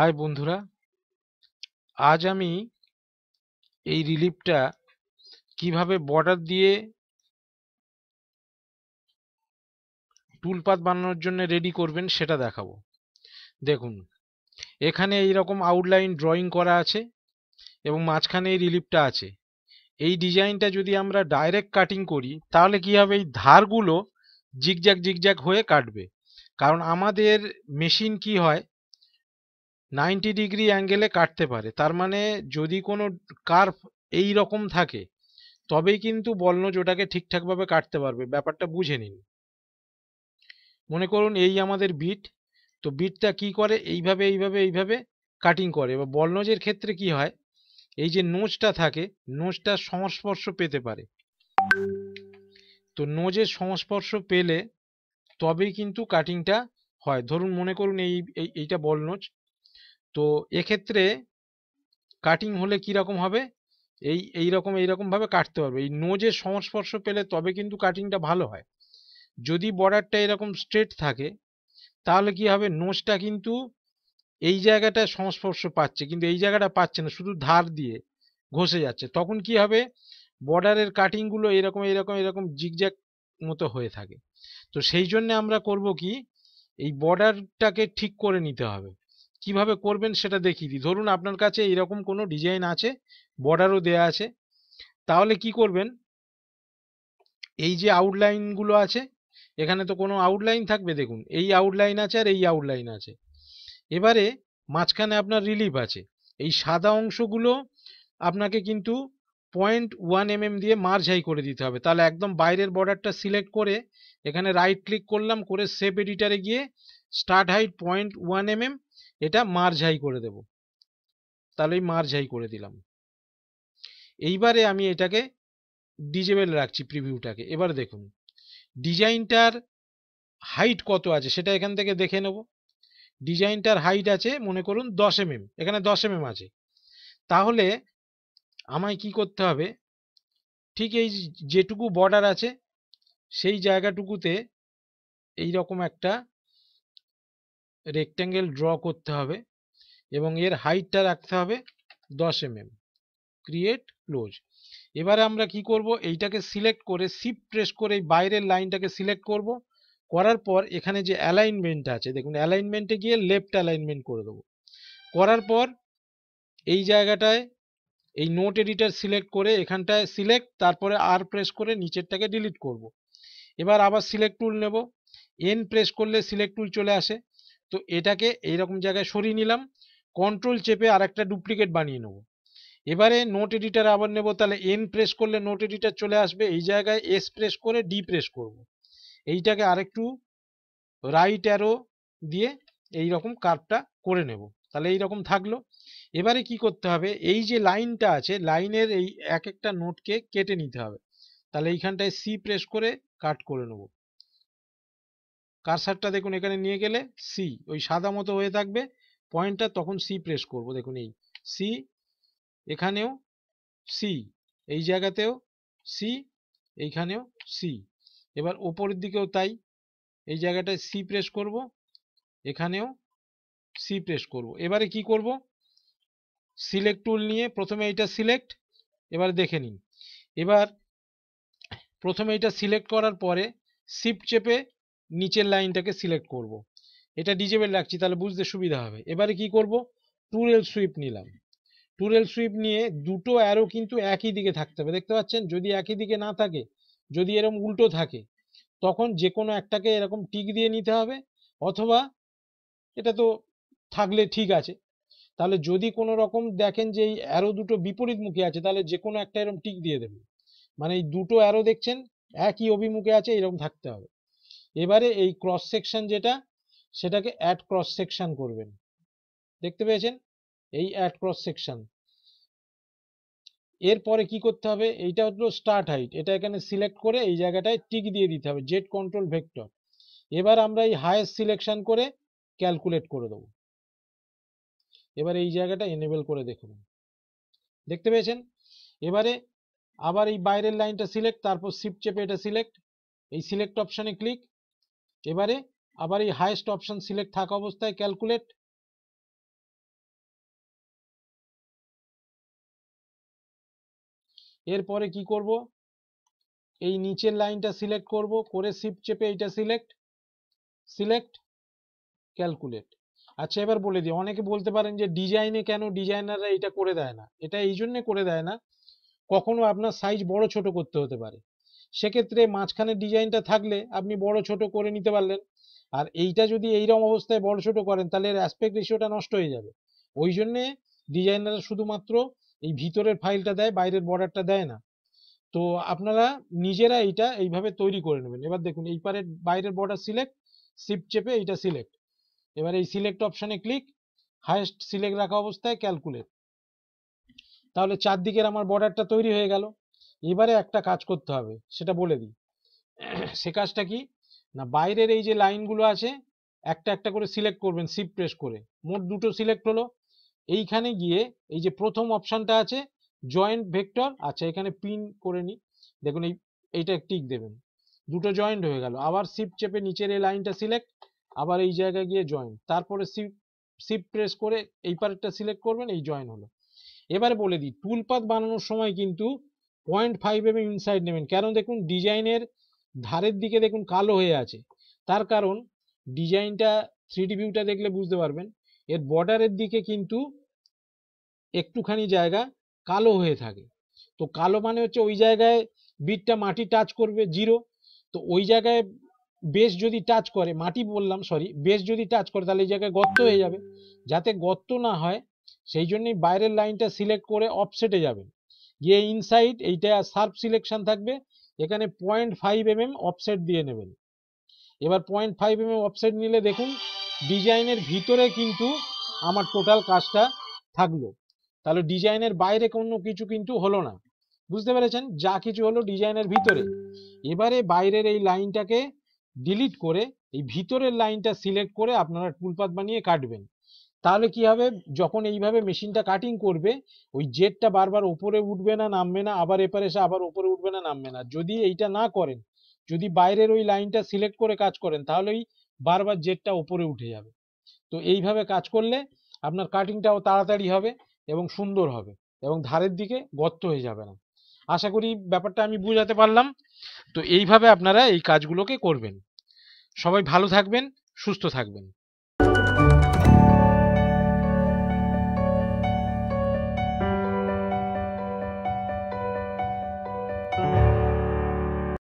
High বন্ধুরা আজ আমি এই রিলিফটা কিভাবে বর্ডার দিয়ে টুলপাত বানানোর জন্য রেডি করবেন সেটা দেখাবো দেখুন এখানে এই রকম আউটলাইন ড্রয়িং করা আছে এবং মাঝখানে এই রিলিফটা আছে এই ডিজাইনটা যদি আমরা ডাইরেক্ট কাটিং করি তাহলে কি হবে এই ধারগুলো জিগজ্যাগ জিগজ্যাগ হয়ে কাটবে কারণ আমাদের মেশিন কি হয় নাইনটি ডিগ্রি অ্যাঙ্গেলে কাটতে পারে তার মানে যদি কোনো কার্ভ এই রকম থাকে তবেই কিন্তু বলনজ ওটাকে ঠিকঠাকভাবে কাটতে পারবে ব্যাপারটা বুঝে নিন মনে করুন এই আমাদের বিট তো বিটটা কি করে এইভাবে এইভাবে এইভাবে কাটিং করে বা বলনজের ক্ষেত্রে কি হয় এই যে নোজটা থাকে নোজটা সংস্পর্শ পেতে পারে তো নোজের সংস্পর্শ পেলে তবেই কিন্তু কাটিংটা হয় ধরুন মনে করুন এই এইটা বলনোজ তো এক্ষেত্রে কাটিং হলে কীরকম হবে এই এই রকম এইরকমভাবে কাটতে পারবে এই নোজের সংস্পর্শ পেলে তবে কিন্তু কাটিংটা ভালো হয় যদি বর্ডারটা এরকম স্ট্রেট থাকে তাহলে কি হবে নোজটা কিন্তু এই জায়গাটা সংস্পর্শ পাচ্ছে কিন্তু এই জায়গাটা পাচ্ছে না শুধু ধার দিয়ে ঘষে যাচ্ছে তখন কি হবে বর্ডারের কাটিংগুলো এরকম এরকম এরকম জিগজ্যাগ মতো হয়ে থাকে তো সেই জন্য আমরা করব কি এই বর্ডারটাকে ঠিক করে নিতে হবে কিভাবে করবেন সেটা দেখিয়ে দিই ধরুন আপনার কাছে এরকম কোনো ডিজাইন আছে বর্ডারও দেয়া আছে তাহলে কি করবেন এই যে আউটলাইনগুলো আছে এখানে তো কোনো আউটলাইন থাকবে দেখুন এই আউটলাইন আছে আর এই আউটলাইন আছে এবারে মাঝখানে আপনার রিলিফ আছে এই সাদা অংশগুলো আপনাকে কিন্তু পয়েন্ট ওয়ান এমএম দিয়ে মার্জ করে দিতে হবে তাহলে একদম বাইরের বর্ডারটা সিলেক্ট করে এখানে রাইট ক্লিক করলাম করে সেপ এডিটারে গিয়ে start height point one mm এটা মারঝাই করে দেব তাহলে এই মারঝাই করে দিলাম এইবারে আমি এটাকে ডিজেবেল রাখছি প্রিভিউটাকে এবার দেখুন ডিজাইনটার হাইট কত আছে সেটা এখান থেকে দেখে নেব ডিজাইনটার হাইট আছে মনে করুন দশ এমএম এখানে দশ এমএম আছে তাহলে আমায় কি করতে হবে ঠিক এই যেটুকু বর্ডার আছে সেই জায়গাটুকুতে এই রকম একটা রেক্ট্যাঙ্গেল ড্র করতে হবে এবং এর হাইটটা রাখতে হবে দশ এম ক্রিয়েট ক্লোজ এবারে আমরা কি করব এইটাকে সিলেক্ট করে সিপ প্রেস করে এই বাইরের লাইনটাকে সিলেক্ট করব করার পর এখানে যে অ্যালাইনমেন্ট আছে দেখুন অ্যালাইনমেন্টে গিয়ে লেফট অ্যালাইনমেন্ট করে দেবো করার পর এই জায়গাটায় এই নোট এডিটার সিলেক্ট করে এখানটায় সিলেক্ট তারপরে আর প্রেস করে নিচেরটাকে ডিলিট করব। এবার আবার সিলেক্ট টুল নেব এন প্রেস করলে সিলেক্ট টুল চলে আসে তো এটাকে এইরকম জায়গায় সরিয়ে নিলাম কন্ট্রোল চেপে আর একটা ডুপ্লিকেট বানিয়ে নেব এবারে নোট এডিটার আবার নেব তাহলে এন প্রেস করলে নোট এডিটার চলে আসবে এই জায়গায় এস প্রেস করে ডি প্রেস করব। এইটাকে আরেকটু রাইট অ্যারো দিয়ে এই রকম কার্ভটা করে নেব তাহলে এই রকম থাকলো এবারে কি করতে হবে এই যে লাইনটা আছে লাইনের এই এক একটা নোটকে কেটে নিতে হবে তাহলে এইখানটায় সি প্রেস করে কাট করে নেব কারসারটা দেখুন এখানে নিয়ে গেলে সি ওই সাদা মতো হয়ে থাকবে পয়েন্টটা তখন সি প্রেস করব দেখুন এই সি এখানেও সি এই জায়গাতেও সি এইখানেও সি এবার ওপরের দিকেও তাই এই জায়গাটায় সি প্রেস করব এখানেও সি প্রেস করব এবারে কি করব সিলেক্ট টুল নিয়ে প্রথমে এইটা সিলেক্ট এবার দেখে নিন এবার প্রথমে এটা সিলেক্ট করার পরে শিফট চেপে নিচের লাইনটাকে সিলেক্ট করব। এটা ডিজেবল রাখছি তাহলে বুঝতে সুবিধা হবে এবারে কি করব টুরেল সুইপ নিলাম টুরেল সুইপ নিয়ে দুটো অ্যারো কিন্তু একই দিকে থাকতে হবে দেখতে পাচ্ছেন যদি একই দিকে না থাকে যদি এরকম উল্টো থাকে তখন যে কোনো একটাকে এরকম টিক দিয়ে নিতে হবে অথবা এটা তো থাকলে ঠিক আছে তাহলে যদি কোনো রকম দেখেন যে এই অ্যারো দুটো বিপরীত মুখে আছে তাহলে যে কোনো একটা এরকম টিক দিয়ে দেবেন মানে এই দুটো অ্যারো দেখছেন একই অভিমুখে আছে এরকম থাকতে হবে এবারে এই ক্রস সেকশন যেটা সেটাকে অ্যাড ক্রস সেকশন করবেন দেখতে পেয়েছেন এই অ্যাড ক্রস সেকশন এরপরে কি করতে হবে এইটা হলো স্টার্ট হাইট এটা এখানে সিলেক্ট করে এই জায়গাটায় টিক দিয়ে দিতে হবে জেড কন্ট্রোল ভেক্টর এবার আমরা এই হায়েস্ট সিলেকশন করে ক্যালকুলেট করে দেব এবার এই জায়গাটা এনেবেল করে দেখুন দেখতে পেয়েছেন এবারে আবার এই বাইরের লাইনটা সিলেক্ট তারপর সিপ চেপে এটা সিলেক্ট এই সিলেক্ট অপশানে ক্লিক এবারে আবার এই হাইস্ট অপশন সিলেক্ট থাকা অবস্থায় ক্যালকুলেট এরপরে কি করব এই নিচের লাইনটা সিলেক্ট করব করে সিপ চেপে এইটা সিলেক্ট সিলেক্ট ক্যালকুলেট আচ্ছা এবার বলে দিই অনেকে বলতে পারেন যে ডিজাইনে কেন ডিজাইনাররা এটা করে দেয় না এটা এই জন্যে করে দেয় না কখনো আপনার সাইজ বড় ছোট করতে হতে পারে সেক্ষেত্রে মাঝখানে ডিজাইনটা থাকলে আপনি বড় ছোট করে নিতে পারলেন আর এইটা যদি এইরকম অবস্থায় বড় ছোট করেন তাহলে এর অ্যাসপেক্ট রেশিওটা নষ্ট হয়ে যাবে ওই জন্যে ডিজাইনাররা শুধুমাত্র এই ভিতরের ফাইলটা দেয় বাইরের বর্ডারটা দেয় না তো আপনারা নিজেরা এইটা এইভাবে তৈরি করে নেবেন এবার দেখুন এই পারে বাইরের বর্ডার সিলেক্ট সিপ চেপে এইটা সিলেক্ট এবার এই সিলেক্ট অপশানে ক্লিক হায়েস্ট সিলেক্ট রাখা অবস্থায় ক্যালকুলেট তাহলে চারদিকের আমার বর্ডারটা তৈরি হয়ে গেল এবারে একটা কাজ করতে হবে সেটা বলে দিই সে কাজটা কি না বাইরের এই যে লাইনগুলো আছে একটা একটা করে সিলেক্ট করবেন সিপ প্রেস করে মোট দুটো সিলেক্ট হলো এইখানে গিয়ে এই যে প্রথম অপশানটা আছে জয়েন্ট ভেক্টর আচ্ছা এখানে পিন করে নি দেখুন এই এইটা টিক দেবেন দুটো জয়েন্ট হয়ে গেল আবার সিপ চেপে নিচের এই লাইনটা সিলেক্ট আবার এই জায়গায় গিয়ে জয়েন্ট তারপরে সিপ সিপ প্রেস করে এই পার্টটা সিলেক্ট করবেন এই জয়েন হলো এবারে বলে দিই টুলপাত বানানোর সময় কিন্তু পয়েন্ট ফাইভ এম ইনসাইড নেবেন কারণ দেখুন ডিজাইনের ধারের দিকে দেখুন কালো হয়ে আছে তার কারণ ডিজাইনটা থ্রিডি ভিউটা দেখলে বুঝতে পারবেন এর বর্ডারের দিকে কিন্তু একটুখানি জায়গা কালো হয়ে থাকে তো কালো মানে হচ্ছে ওই জায়গায় বিটটা মাটি টাচ করবে জিরো তো ওই জায়গায় বেশ যদি টাচ করে মাটি বললাম সরি বেশ যদি টাচ করে তাহলে এই জায়গায় গর্ত হয়ে যাবে যাতে গর্ত না হয় সেই জন্যই বাইরের লাইনটা সিলেক্ট করে অফসেটে যাবেন গিয়ে ইনসাইড এইটা সার্ফ সিলেকশন থাকবে এখানে point five m m offset দিয়ে নেবেন এবার point five m m offset নিলে দেখুন ডিজাইনের ভিতরে কিন্তু আমার টোটাল কাজটা থাকলো তাহলে ডিজাইনের বাইরে কোনো কিছু কিন্তু হলো না বুঝতে পেরেছেন যা কিছু হলো ডিজাইনের ভিতরে এবারে বাইরের এই লাইনটাকে ডিলিট করে এই ভিতরের লাইনটা সিলেক্ট করে আপনারা টুলপাত বানিয়ে কাটবেন তাহলে কি হবে যখন এইভাবে মেশিনটা কাটিং করবে ওই জেটটা বারবার ওপরে উঠবে না নামবে না আবার এপারে এসে আবার উপরে উঠবে না নামবে না যদি এইটা না করেন যদি বাইরের ওই লাইনটা সিলেক্ট করে কাজ করেন তাহলে ওই বারবার জেটটা ওপরে উঠে যাবে তো এইভাবে কাজ করলে আপনার কাটিংটাও তাড়াতাড়ি হবে এবং সুন্দর হবে এবং ধারের দিকে গর্ত হয়ে যাবে না আশা করি ব্যাপারটা আমি বুঝাতে পারলাম তো এইভাবে আপনারা এই কাজগুলোকে করবেন সবাই ভালো থাকবেন সুস্থ থাকবেন